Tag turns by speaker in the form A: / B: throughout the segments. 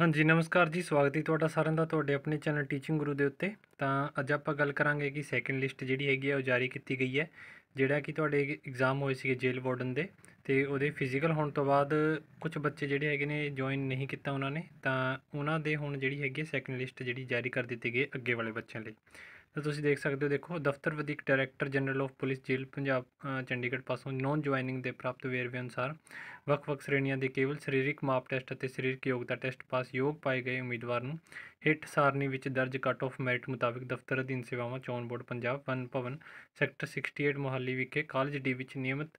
A: ਹਾਂਜੀ ਨਮਸਕਾਰ ਜੀ ਸਵਾਗਤ ਹੈ ਤੁਹਾਡਾ ਸਾਰਿਆਂ ਦਾ ਤੁਹਾਡੇ ਆਪਣੇ ਚੈਨਲ ਟੀਚਿੰਗ ਗੁਰੂ ਦੇ ਉੱਤੇ ਤਾਂ ਅੱਜ ਆਪਾਂ ਗੱਲ ਕਰਾਂਗੇ ਕਿ ਸੈਕੰਡ ਲਿਸਟ ਜਿਹੜੀ ਹੈਗੀ ਹੈ ਉਹ ਜਾਰੀ ਕੀਤੀ ਗਈ ਹੈ ਜਿਹੜਾ ਕਿ ਤੁਹਾਡੇ ਐਗਜ਼ਾਮ ਹੋਏ ਸੀਗੇ ਜੇਲ੍ਹ ਵਾਰਡਨ ਦੇ ਤੇ ਉਹਦੇ ਫਿਜ਼ੀਕਲ ਹੋਣ ਤੋਂ ਬਾਅਦ ਕੁਝ ਬੱਚੇ ਜਿਹੜੇ ਹੈਗੇ ਨੇ ਜੁਆਇਨ ਨਹੀਂ ਕੀਤਾ ਉਹਨਾਂ ਨੇ ਤਾਂ ਉਹਨਾਂ ਦੇ ਹੁਣ ਜਿਹੜੀ ਹੈਗੀ ਸੈਕੰਡ ਲਿਸਟ ਜਿਹੜੀ ਜਾਰੀ ਕਰ ਦਿੱਤੀ ਗਈ ਅੱਗੇ ਵਾਲੇ ਬੱਚਿਆਂ ਲਈ ਤਾਂ ਤੁਸੀਂ ਦੇਖ ਸਕਦੇ ਹੋ ਦੇਖੋ ਦਫ਼ਤਰ ਵਧੀਕ ਡਾਇਰੈਕਟਰ ਜਨਰਲ ਆਫ ਪੁਲਿਸ ਜੇਲ੍ਹ ਪੰਜਾਬ ਚੰਡੀਗੜ੍ਹ ਪਾਸੋਂ ਨੌਨ ਜੁਆਇਨਿੰਗ ਦੇ ਪ੍ਰਾਪਤ ਵੇਰਵੇ ਅਨੁਸਾਰ ਵੱਖ-ਵੱਖ ਸ਼੍ਰੇਣੀਆਂ ਦੇ ਕੇਵਲ ਸਰੀਰਕ ਮਾਪ ਟੈਸਟ ਅਤੇ ਸਰੀਰਕ ਯੋਗਤਾ ਟੈਸਟ ਪਾਸ ਯੋਗ ਪਾਏ ਗਏ ਉਮੀਦਵਾਰ ਨੂੰ ਹਿੱਟ ਸਾਰਨੀ ਵਿੱਚ ਦਰਜ ਕੱਟ ਆਫ ਮੈਰਿਟ ਮੁਤਾਬਕ ਦਫ਼ਤਰ ਅਧੀਨ ਸੇਵਾਵਾਂ ਚੋਣ ਬੋਰਡ ਪੰਜਾਬ ਵਨ ਭਵਨ ਸੈਕਟਰ 68 ਮੁਹੱਲੀ ਵਿਖੇ ਕਾਲਜ ਡੀ ਵਿੱਚ ਨਿਯਮਤ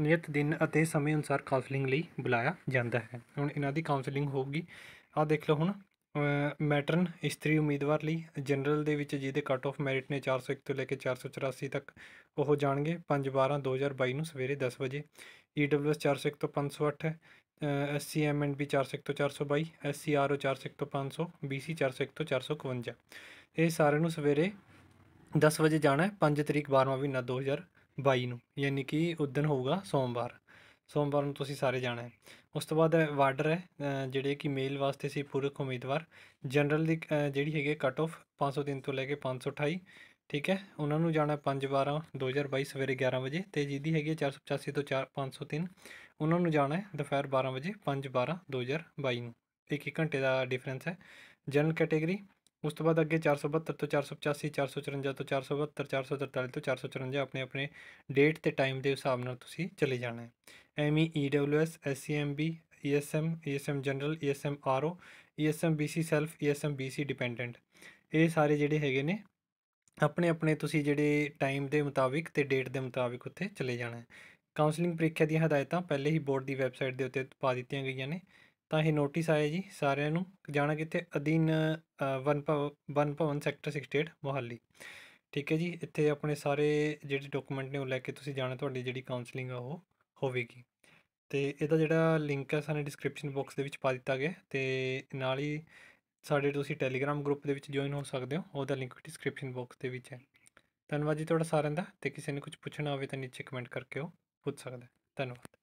A: ਨਿਯਤ ਦਿਨ ਅਤੇ ਸਮੇਂ ਅਨੁਸਾਰ ਕਾਉਂਸਲਿੰਗ ਲਈ ਬੁਲਾਇਆ ਜਾਂਦਾ ਹੈ ਹੁਣ ਇਹਨਾਂ ਦੀ ਕਾਉਂਸਲਿੰਗ ਹੋਊਗੀ ਆ ਦੇਖ ਲਓ ਹੁਣ ਮੈਟਰਨ ਇਸਤਰੀ ਉਮੀਦਵਾਰ ਲਈ ਜਨਰਲ ਦੇ ਵਿੱਚ ਜਿਹਦੇ ਕੱਟ ਆਫ ਮੈਰਿਟ ਨੇ 401 ਤੋਂ ਲੈ ਕੇ 484 ਤੱਕ ਉਹ ਜਾਣਗੇ 5/12/2022 ਨੂੰ ਸਵੇਰੇ 10 ਵਜੇ ਈਡਬਲਯੂਐਸ e 401 ਤੋਂ 508 ਐਸਸੀ 401 ਤੋਂ 422 ਐਸਸੀ 401 ਤੋਂ 500 ਬੀਸੀ 401 ਤੋਂ 451 ਇਹ ਸਾਰੇ ਨੂੰ ਸਵੇਰੇ 10 ਵਜੇ ਜਾਣਾ ਹੈ 5 ਤਰੀਕ 12ਵਾਂ ਮਹੀਨਾ 2022 ਨੂੰ ਯਾਨੀ ਕਿ ਉਸ ਦਿਨ ਹੋਊਗਾ ਸੋਮਵਾਰ ਸੋਮਵਾਰ ਨੂੰ ਤੁਸੀਂ ਸਾਰੇ ਜਾਣਾ ਹੈ ਉਸ ਤੋਂ ਬਾਅਦ ਵਾਰਡਰ ਹੈ ਜਿਹੜੇ ਕਿ ਮੇਲ ਵਾਸਤੇ ਸੀ ਪੂਰੇ ਉਮੀਦਵਾਰ ਜਨਰਲ ਦੀ ਜਿਹੜੀ ਹੈਗੇ ਕੱਟ ਆਫ 503 ਤੋਂ ਲੈ ਕੇ 528 ਠੀਕ ਹੈ ਉਹਨਾਂ ਨੂੰ ਜਾਣਾ 5 12 2022 ਸਵੇਰੇ 11 ਵਜੇ ਤੇ ਜਿਹਦੀ ਹੈਗੀ 485 ਤੋਂ 4503 503 ਉਹਨਾਂ ਨੂੰ ਜਾਣਾ ਹੈ ਦੁਪਹਿਰ 12 ਵਜੇ 5 12 2022 ਨੂੰ 1 1 ਘੰਟੇ ਦਾ ਡਿਫਰੈਂਸ ਹੈ ਜਨਰਲ ਕੈਟੇਗਰੀ ਉਸ ਤੋਂ ਬਾਅਦ ਅੱਗੇ 472 ਤੋਂ 485 454 ਤੋਂ 472 443 ਤੋਂ 454 ਆਪਣੇ ਆਪਣੇ ਡੇਟ ਤੇ ਟਾਈਮ ਦੇ ਹਿਸਾਬ ਨਾਲ ਤੁਸੀਂ ਚਲੇ ਜਾਣਾ ਹੈ S EWS SCMB S M general S RO B BC self B BC dependent ਇਹ ਸਾਰੇ ਜਿਹੜੇ ਹੈਗੇ ਨੇ ਆਪਣੇ ਆਪਣੇ ਤੁਸੀਂ ਜਿਹੜੇ ਟਾਈਮ ਦੇ ਮੁਤਾਬਿਕ ਤੇ ਡੇਟ ਦੇ ਮੁਤਾਬਿਕ ਉੱਥੇ ਚਲੇ ਜਾਣਾ ਹੈ ਕਾਉਂਸਲਿੰਗ ਪ੍ਰੀਖਿਆ ਦੀਆਂ ਹਦਾਇਤਾਂ ਪਹਿਲੇ ਹੀ ਬੋਰਡ ਦੀ ਵੈਬਸਾਈਟ ਦੇ ਉੱਤੇ ਪਾ ਦਿੱਤੀਆਂ ਗਈਆਂ ਨੇ ਤਾਂ ਇਹ ਨੋਟਿਸ ਆਇਆ ਜੀ ਸਾਰਿਆਂ ਨੂੰ ਜਾਣਾ ਕਿੱਥੇ ਅਧੀਨ ਵਨ ਵਨ ਭਵਨ ਸੈਕਟਰ 68 ਮੋਹਾਲੀ ਠੀਕ ਹੈ ਜੀ ਇੱਥੇ ਆਪਣੇ ਸਾਰੇ ਜਿਹੜੇ ਡਾਕੂਮੈਂਟ ਨੇ ਉਹ ਲੈ ਕੇ ਤੁਸੀਂ ਜਾਣਾ ਤੁਹਾਡੀ ਜਿਹੜੀ ਕਾਉਂਸਲਿੰਗ ਆ ਉਹ ਹੋਵੇਗੀ ਤੇ ਇਹਦਾ ਜਿਹੜਾ ਲਿੰਕ ਹੈ ਸਾਨੇ ਡਿਸਕ੍ਰਿਪਸ਼ਨ ਬਾਕਸ ਦੇ ਵਿੱਚ ਪਾ ਦਿੱਤਾ ਗਿਆ ਤੇ ਨਾਲ ਹੀ ਸਾਡੇ ਤੁਸੀਂ ਟੈਲੀਗ੍ਰam ਗਰੁੱਪ ਦੇ ਵਿੱਚ ਜੁਆਇਨ ਹੋ ਸਕਦੇ ਹੋ ਉਹਦਾ ਲਿੰਕ ਡਿਸਕ੍ਰਿਪਸ਼ਨ ਬਾਕਸ ਦੇ ਵਿੱਚ ਹੈ ਧੰਨਵਾਦ ਜੀ ਤੁਹਾਡਾ ਸਾਰਿਆਂ ਦਾ ਤੇ ਕਿਸੇ ਨੇ ਕੁਝ ਪੁੱਛਣਾ ਹੋਵੇ ਤਾਂ ਨੀਚੇ ਕਮੈਂਟ ਕਰਕੇ ਉਹ ਪੁੱਛ ਸਕਦਾ ਧੰਨਵਾਦ